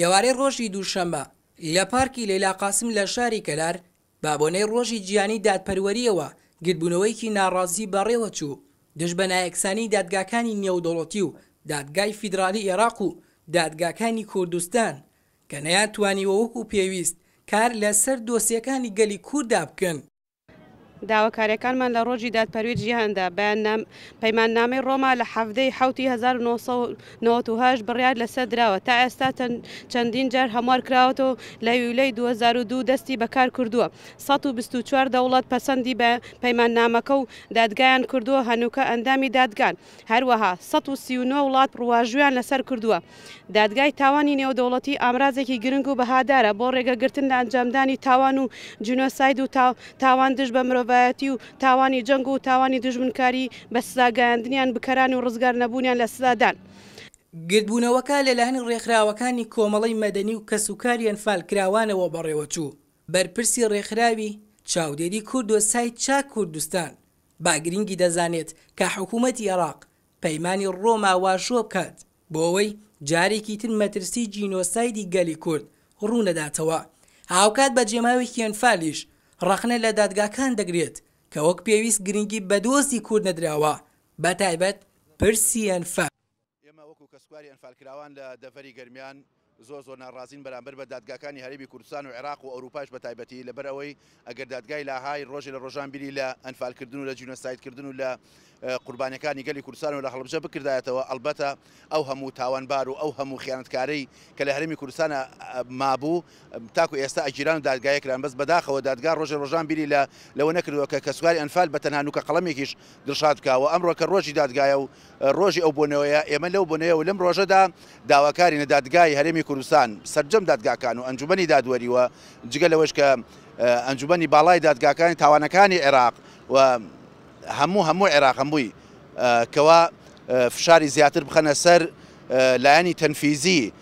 ئێوارەی ڕۆژی دووشەمە لە پارکی لەلا قاسم لە شاری کەلار بابۆنەی ڕۆژی گیانی دادپەروەریەوە گرتبوونەوەیکی ناڕازی بەڕێوە چوو دژ بە نایەکسانی دادگاکانی نێودۆڵەتی و دادگای فیدرالی عێراق و دادگاکانی کوردستان کە نەیان توانیوە وەکو پێویست کار لەسەر دۆسیەکانی گەلی کووردا بکەن داواکاریەکانمان لە ڕۆژی دادپەروی جیهندا بەیانام پەیماننامەی ڕۆما لە حەفتەی حوتی 1990 بڕیار لەسەر درراوە تا ئێستا چەندین جار هەموار کراوەەوە لە ویلەی 2002 دەستی بەکار کردووە 124 دەوڵەت پەسەندی بە پەیماننامەکە و دادگایان کردووە هەنووکە ئەندامی دادگان هەروەها 1939 وڵات ڕواژویان لەسەر کردووە دادگای تاوانی نێودەوڵەتی ئامرازێکی گرنگ و بەهادارە بۆ ڕێگەگرتن لە ئەنجامدانی تاوان و جنۆساید و تاوان دش بە مرۆڤ بەبایەتی و تاوانی جەنگ و تاوانی دژمنکاری بە سزاگەاندنیان بکەرانی و ڕزگار نەبوونیان لە سزادان. گردبوونەوەکە لەلایەن ڕێکخراوەکانی کۆمەڵی مەدەنی و کەسوکاری ئەنفالکراوانەوە بەڕێوەچوو بەرپرسی ڕێکخراوی چاودێری کورد و سای چاک کوردستان باگرنگی دەزانێت کە حکوومەتی عێراق پەیمانی ڕۆما واشۆ بکات بۆەوەی جارێکی تر مەترسی جینۆسایدی گەلی کورد ڕوونەداتەوە هاوکات بە جێماوێکی ئەنفالیش ڕخنە لە دادگاکان دەگرێت کە وەک پێویست گرنگی بە دۆزی کورد نەدراوە بە تایبەت پرسیەنف ئێمە وەکو کەسکواریان فالکراوان لە دەفەری گەرمیان زۆ زۆر ناڕازین بەرامبەر بە دادگاکانی هەربی کوردستان و عێراق و ئەوروپاش بە تایبەتی لەبەرەوەی ئەگەر دادگای لاهای ڕۆژی لە ڕۆژانبیری لە ئەنفالکردن و لە جونەسایدکردن و لە قوربانەکانی گەلی کوردستان و لە خەڵبژە بکردایەتەوە ئەلبەتە ئەو هەموو تاوانبار و ئەو هەموو خیانەتکارەی کە لە هەرمی کوردستانە مابوو تاکو ئێستا ئەگیران و دادگایەکران بەس بەداخەوە دادگا ڕۆژی ڕۆژانبیری لە لەوە نەکردەوە کە کە سواری ئەنفال بە تەنانوکە قەڵمێکیش دڵشاد کاوە ئەمڕۆ کە ڕۆژی دادگایە و ڕۆژی ئەو بۆنەوەیە ئێمە لەو بۆنەوە و لەم ڕۆژەدا داواکاری نەدادگای هەرمی کوردستان سرجەم دادگاکان و ئەنجومی دادوەریوە جگە لەوەش کە ئەنجومی باڵای دادگاکانی تاوانەکانی عێراق و هەموو هەموو عێراق هەمووی کەوا فشاری زیاتر بخەنە سەر لایەنی تەنفیزی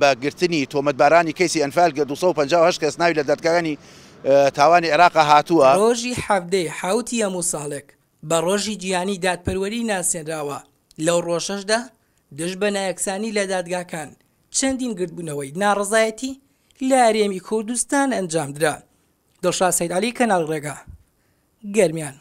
بە گرتنی تۆمەتبارانی کەسی ئەنفال 250 کەس ناوی لە دادگاکانی تاوانی عێراقا هاتووە ڕۆژی حەفتەی حوتی هەموو ساڵێک بە ڕۆژی گیانی دادپەروەری ناسێنراوە لەو ڕۆژەشدا دش بە نایەکسانی لە دادگاکان چەندین گردبوونەوەی ناڕزایەتی لە ئارێمی کوردستان ئەنجامدرا دڵشا سەید علی کەناڵ ڕێگا گەرمیان